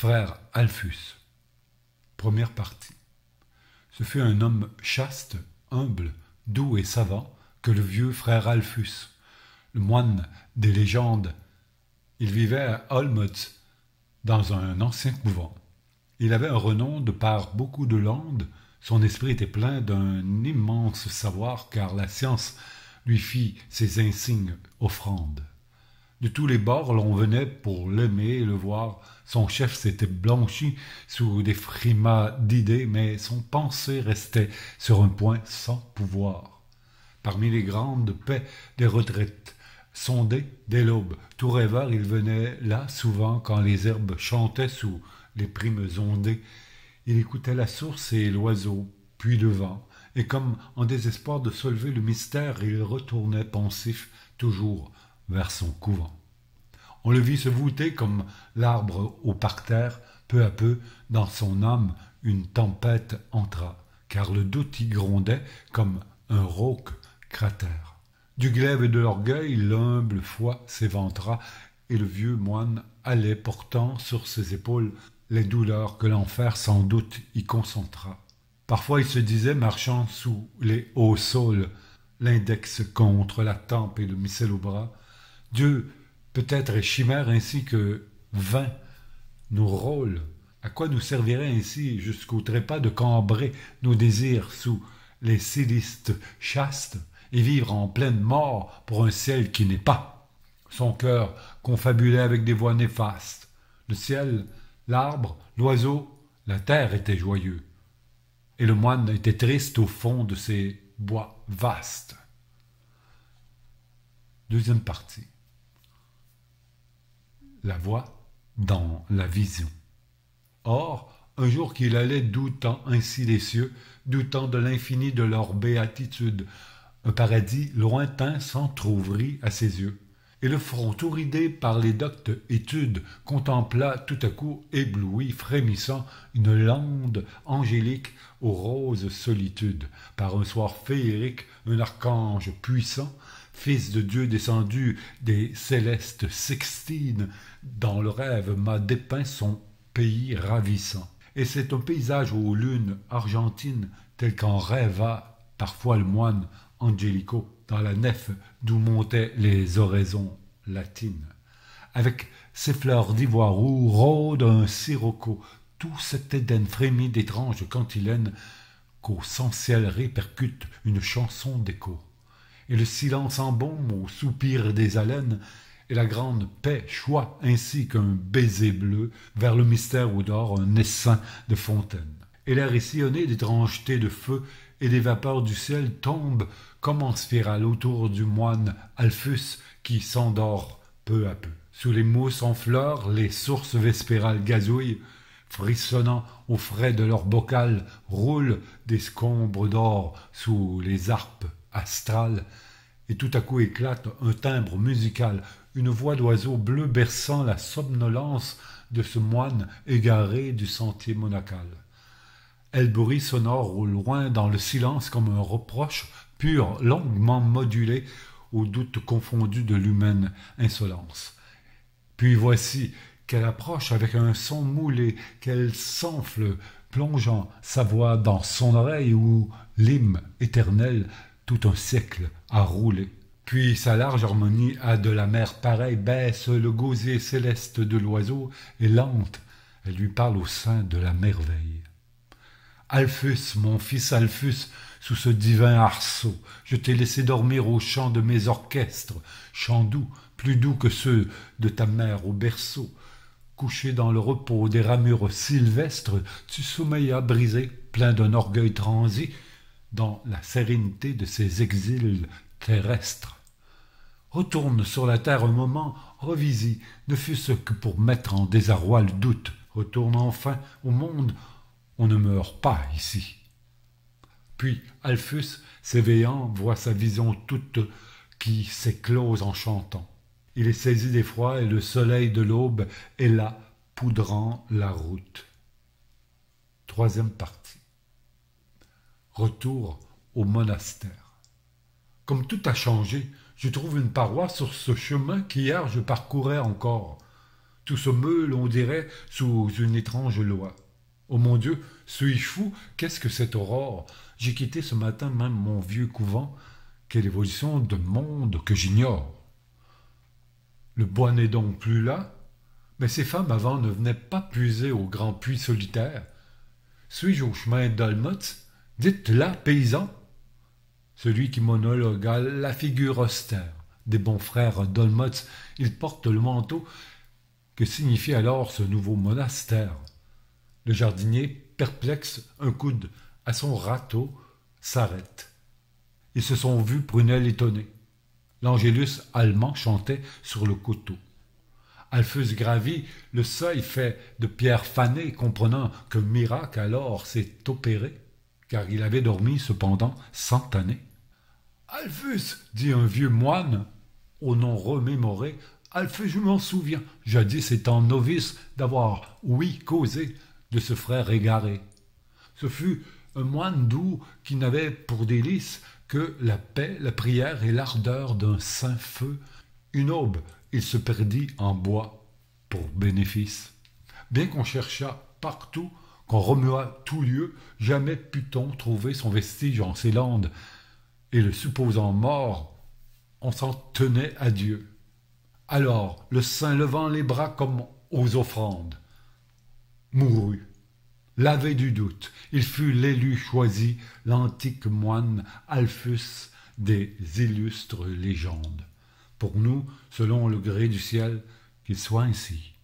frère Alphus. Première partie. Ce fut un homme chaste, humble, doux et savant que le vieux frère Alphus, le moine des légendes. Il vivait à Olmütz dans un ancien couvent. Il avait un renom de par beaucoup de landes. Son esprit était plein d'un immense savoir car la science lui fit ses insignes offrandes. De tous les bords, l'on venait pour l'aimer et le voir. Son chef s'était blanchi sous des frimas d'idées, mais son pensée restait sur un point sans pouvoir. Parmi les grandes paix des retraites, sondées dès l'aube, tout rêveur, il venait là souvent quand les herbes chantaient sous les primes ondées. Il écoutait la source et l'oiseau, puis le vent, et comme en désespoir de soulever le mystère, il retournait pensif toujours vers son couvent. On le vit se voûter comme l'arbre au parterre, peu à peu, dans son âme, une tempête entra, car le doute y grondait comme un rauque cratère. Du glaive et de l'orgueil, l'humble foi s'éventra, et le vieux moine allait portant sur ses épaules les douleurs que l'enfer sans doute y concentra. Parfois il se disait, marchant sous les hauts saules, l'index contre la tempe et le missel au bras, Dieu peut-être est chimère ainsi que vain nous rôles. À quoi nous servirait ainsi jusqu'au trépas de cambrer nos désirs sous les célestes chastes et vivre en pleine mort pour un ciel qui n'est pas Son cœur confabulait avec des voix néfastes. Le ciel, l'arbre, l'oiseau, la terre étaient joyeux. Et le moine était triste au fond de ces bois vastes. Deuxième partie la voix dans la vision. Or, un jour qu'il allait doutant ainsi les cieux, doutant de l'infini de leur béatitude, un paradis lointain s'entr'ouvrit à ses yeux, et le front tout ridé par les doctes études contempla tout à coup, ébloui, frémissant, une lande angélique aux roses solitudes. Par un soir féerique, un archange puissant Fils de Dieu descendu des célestes sextines, dans le rêve m'a dépeint son pays ravissant. Et c'est un paysage aux lunes argentines tel qu'en rêva parfois le moine Angelico dans la nef d'où montaient les oraisons latines. Avec ses fleurs d'ivoire roux rôde un sirocco, tout cet Éden frémit d'étranges cantilènes qu'au sens ciel répercute une chanson d'écho et le silence embaume au soupir des haleines, et la grande paix choix ainsi qu'un baiser bleu vers le mystère où dort un essaim de fontaines. Et l'air est sillonné d'étrangetés de feu, et des vapeurs du ciel tombent comme en spirale autour du moine Alphus qui s'endort peu à peu. Sous les mousses en fleurs, les sources vespérales gazouillent, frissonnant au frais de leur bocal, roulent des scombres d'or sous les harpes astral et tout à coup éclate un timbre musical, une voix d'oiseau bleu berçant la somnolence de ce moine égaré du sentier monacal. Elle bruit sonore au loin dans le silence comme un reproche pur, longuement modulé au doute confondu de l'humaine insolence. Puis voici qu'elle approche avec un son moulé, qu'elle s'enfle, plongeant sa voix dans son oreille où l'hymne éternel tout un siècle a roulé, Puis sa large harmonie à de la mer pareille baisse le gosier céleste de l'oiseau et lente, elle lui parle au sein de la merveille. Alphus, mon fils Alphus, sous ce divin arceau, je t'ai laissé dormir au chant de mes orchestres, chants doux, plus doux que ceux de ta mère au berceau. Couché dans le repos des ramures sylvestres, tu sommeillas brisé, plein d'un orgueil transi, dans la sérénité de ses exils terrestres. Retourne sur la terre un moment, revisie, ne fût-ce que pour mettre en désarroi le doute. Retourne enfin au monde, on ne meurt pas ici. Puis Alphus, s'éveillant, voit sa vision toute qui s'éclose en chantant. Il est saisi d'effroi et le soleil de l'aube est là, poudrant la route. Troisième partie retour au monastère. Comme tout a changé, je trouve une paroi sur ce chemin qu'hier je parcourais encore. Tout se meule, on dirait, sous une étrange loi. Oh mon Dieu, suis-je fou Qu'est-ce que cette aurore J'ai quitté ce matin même mon vieux couvent. Quelle évolution de monde que j'ignore Le bois n'est donc plus là, mais ces femmes avant ne venaient pas puiser au grand puits solitaire. Suis-je au chemin Dites-la, paysan. Celui qui a la figure austère des bons frères Dolmots, il porte le manteau. Que signifie alors ce nouveau monastère Le jardinier, perplexe, un coude à son râteau, s'arrête. Ils se sont vus prunelles étonnées. L'Angélus allemand chantait sur le coteau. Alphus gravit le seuil fait de pierres fanées, comprenant que miracle alors s'est opéré car il avait dormi cependant cent années. Alphus, dit un vieux moine, au nom remémoré, Alphus, je m'en souviens, jadis étant novice, d'avoir, oui, causé de ce frère égaré. Ce fut un moine doux qui n'avait pour délice que la paix, la prière et l'ardeur d'un saint feu. Une aube, il se perdit en bois pour bénéfice. Bien qu'on cherchât partout qu'on remua tout lieu, jamais put-on trouver son vestige en ces landes, et le supposant mort, on s'en tenait à Dieu. Alors, le saint levant les bras comme aux offrandes, mourut. Lavé du doute, il fut l'élu choisi, l'antique moine Alphus des illustres légendes. Pour nous, selon le gré du ciel, qu'il soit ainsi.